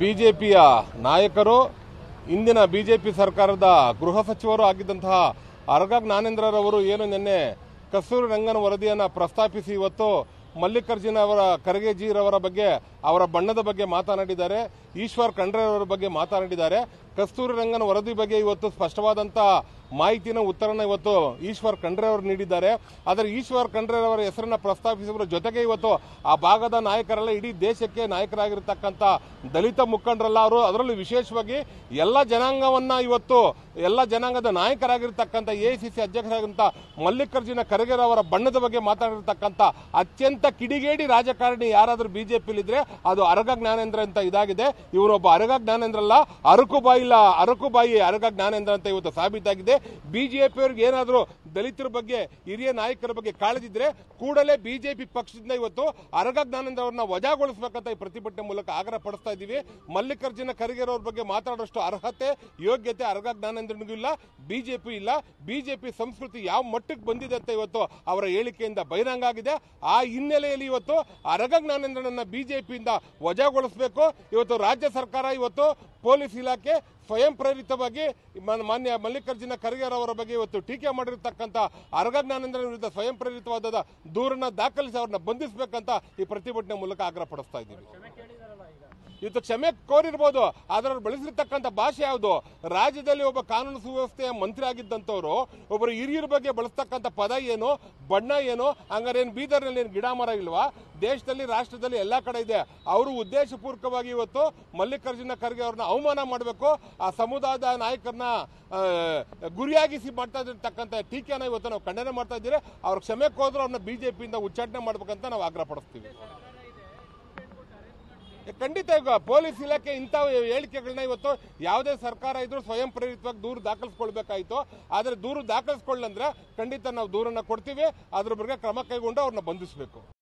ಬಿಜೆಪಿಯ ನಾಯಕರು ಇಂದಿನ ಬಿಜೆಪಿ ಸರ್ಕಾರದ ಗೃಹ ಸಚಿವರು ಆಗಿದ್ದಂತಹ ಅರಗ ಜ್ಞಾನೇಂದ್ರರವರು ಏನು ನಿನ್ನೆ ಕಸ್ತೂರಿ ರಂಗನ್ ವರದಿಯನ್ನು ಪ್ರಸ್ತಾಪಿಸಿ ಇವತ್ತು ಮಲ್ಲಿಕಾರ್ಜುನ ಅವರ ಖರ್ಗೆಜಿರವರ ಬಗ್ಗೆ ಅವರ ಬಣ್ಣದ ಬಗ್ಗೆ ಮಾತನಾಡಿದ್ದಾರೆ ಈಶ್ವರ್ ಅವರ ಬಗ್ಗೆ ಮಾತನಾಡಿದ್ದಾರೆ ಕಸ್ತೂರಿ ರಂಗನ ವರದಿ ಬಗ್ಗೆ ಇವತ್ತು ಸ್ಪಷ್ಟವಾದಂಥ ಮಾಹಿತಿನ ಉತ್ತರನ ಇವತ್ತು ಈಶ್ವರ್ ಖಂಡ್ರೆ ಅವರು ನೀಡಿದ್ದಾರೆ ಆದರೆ ಈಶ್ವರ್ ಖಂಡ್ರೆ ಅವರ ಹೆಸರನ್ನ ಪ್ರಸ್ತಾಪಿಸಿದ್ರ ಜೊತೆಗೆ ಇವತ್ತು ಆ ಭಾಗದ ನಾಯಕರೆಲ್ಲ ಇಡೀ ದೇಶಕ್ಕೆ ನಾಯಕರಾಗಿರ್ತಕ್ಕಂಥ ದಲಿತ ಮುಖಂಡರಲ್ಲ ಅವರು ಅದರಲ್ಲೂ ವಿಶೇಷವಾಗಿ ಎಲ್ಲ ಜನಾಂಗವನ್ನ ಇವತ್ತು ಎಲ್ಲ ಜನಾಂಗದ ನಾಯಕರಾಗಿರ್ತಕ್ಕಂಥ ಎ ಸಿ ಸಿ ಮಲ್ಲಿಕಾರ್ಜುನ ಅವರ ಬಣ್ಣದ ಬಗ್ಗೆ ಮಾತಾಡಿರ್ತಕ್ಕಂಥ ಅತ್ಯಂತ ಕಿಡಿಗೇಡಿ ರಾಜಕಾರಣಿ ಯಾರಾದರೂ ಬಿಜೆಪಿಲಿದ್ರೆ ಅದು ಅರಗ ಜ್ಞಾನೇಂದ್ರ ಅಂತ ಇದಾಗಿದೆ ಇವರೊಬ್ಬ ಅರಗ ಜ್ಞಾನೇಂದ್ರ ಅಲ್ಲ ಅರಕು ಬಾಯಿ ಇಲ್ಲ ಅರಕುಬಾಯಿ ಅರಗ ಜ್ಞಾನೇಂದ್ರ ಅಂತ ಇವತ್ತು ಸಾಬೀತಾಗಿದೆ ಬಿಜೆಪಿಯವ್ರಿಗೆ ಏನಾದರೂ ದಲಿತರ ಬಗ್ಗೆ ಹಿರಿಯ ನಾಯಕರ ಬಗ್ಗೆ ಕಾಳಜಿದ್ರೆ ಕೂಡಲೇ ಬಿಜೆಪಿ ಪಕ್ಷದಿಂದ ಇವತ್ತು ಅರಗ ಜ್ಞಾನೇಂದ್ರ ವಜಾಗೊಳಿಸಬೇಕಂತ ಈ ಪ್ರತಿಭಟನೆ ಮೂಲಕ ಆಗ್ರಹ ಪಡಿಸ್ತಾ ಇದ್ದೀವಿ ಮಲ್ಲಿಕಾರ್ಜುನ ಖರ್ಗೆರವ್ರ ಬಗ್ಗೆ ಮಾತಾಡೋಷ್ಟು ಅರ್ಹತೆ ಯೋಗ್ಯತೆ ಅರಗ ಜ್ಞಾನೇಂದ್ರನಿಗೂ ಇಲ್ಲ ಬಿಜೆಪಿ ಇಲ್ಲ ಬಿಜೆಪಿ ಸಂಸ್ಕೃತಿ ಯಾವ ಮಟ್ಟಕ್ಕೆ ಬಂದಿದೆ ಅಂತ ಇವತ್ತು ಅವರ ಹೇಳಿಕೆಯಿಂದ ಬಹಿರಂಗ ಆಗಿದೆ ಆ ಹಿನ್ನೆಲೆಯಲ್ಲಿ ಇವತ್ತು ಅರಗ ಜ್ಞಾನೇಂದ್ರನನ್ನ ಬಿಜೆಪಿಯಿಂದ ವಜಾಗೊಳಿಸಬೇಕು ಇವತ್ತು ರಾಜ್ಯ ಸರ್ಕಾರ ಇವತ್ತು ಪೊಲೀಸ್ ಇಲಾಖೆ ಸ್ವಯಂ ಪ್ರೇರಿತವಾಗಿ ಮಾನ್ಯ ಮಲ್ಲಿಕಾರ್ಜುನ ಅವರ ಬಗ್ಗೆ ಇವತ್ತು ಟೀಕೆ ಮಾಡಿರ್ತಕ್ಕಂಥ ಜ್ಞಾನೇಂದ್ರ ವಿರುದ್ಧ ಸ್ವಯಂ ಪ್ರೇರಿತವಾದ ದೂರನ್ನ ದಾಖಲಿಸಿ ಅವ್ರನ್ನ ಬಂಧಿಸಬೇಕಂತ ಈ ಪ್ರತಿಭಟನೆ ಮೂಲಕ ಆಗ್ರಹ ಪಡಿಸ್ತಾ ಇದ್ದೀವಿ ಇವತ್ತು ಕ್ಷಮೆ ಕೋರಿರ್ಬೋದು ಆದರೆ ಅವ್ರು ಬಳಸಿರ್ತಕ್ಕಂಥ ಭಾಷೆ ಯಾವುದು ರಾಜ್ಯದಲ್ಲಿ ಒಬ್ಬ ಕಾನೂನು ಸುವ್ಯವಸ್ಥೆಯ ಮಂತ್ರಿ ಆಗಿದ್ದಂಥವ್ರು ಒಬ್ಬರು ಹಿರಿಯರ ಬಗ್ಗೆ ಬಳಸ್ತಕ್ಕಂಥ ಪದ ಏನು ಬಣ್ಣ ಏನು ಹಂಗಾರೆ ಏನು ಬೀದರ್ನಲ್ಲಿ ಏನು ಗಿಡ ಮರ ಇಲ್ವಾ ದೇಶದಲ್ಲಿ ರಾಷ್ಟ್ರದಲ್ಲಿ ಎಲ್ಲ ಕಡೆ ಇದೆ ಅವರು ಉದ್ದೇಶಪೂರ್ವಕವಾಗಿ ಇವತ್ತು ಮಲ್ಲಿಕಾರ್ಜುನ ಖರ್ಗೆ ಅವ್ರನ್ನ ಅವಮಾನ ಮಾಡಬೇಕು ಆ ಸಮುದಾಯದ ನಾಯಕರನ್ನ ಗುರಿಯಾಗಿಸಿ ಮಾಡ್ತಾ ಇರ್ತಕ್ಕಂಥ ಟೀಕೆನ ಇವತ್ತು ನಾವು ಖಂಡನೆ ಮಾಡ್ತಾ ಇದ್ದೀರಿ ಅವ್ರ ಕ್ಷಮೆ ಕೋದ್ರು ಅವ್ರನ್ನ ಬಿಜೆಪಿಯಿಂದ ಉಚ್ಚಾಟನೆ ಮಾಡ್ಬೇಕಂತ ನಾವು ಆಗ್ರಹ ಪಡಿಸ್ತೀವಿ ಖಂಡಿತ ಪೊಲೀಸ್ ಇಲಾಖೆ ಇಂಥ ಹೇಳಿಕೆಗಳನ್ನ ಇವತ್ತು ಯಾವುದೇ ಸರ್ಕಾರ ಇದ್ರೂ ಸ್ವಯಂ ಪ್ರೇರಿತವಾಗಿ ದೂರು ದಾಖಲಿಸ್ಕೊಳ್ಬೇಕಾಯಿತು ಆದರೆ ದೂರು ದಾಖಲಿಸ್ಕೊಳ್ಳಂದ್ರೆ ಖಂಡಿತ ನಾವು ದೂರನ್ನ ಕೊಡ್ತೀವಿ ಅದ್ರ ಬಗ್ಗೆ ಕ್ರಮ ಕೈಗೊಂಡು ಅವ್ರನ್ನ ಬಂಧಿಸಬೇಕು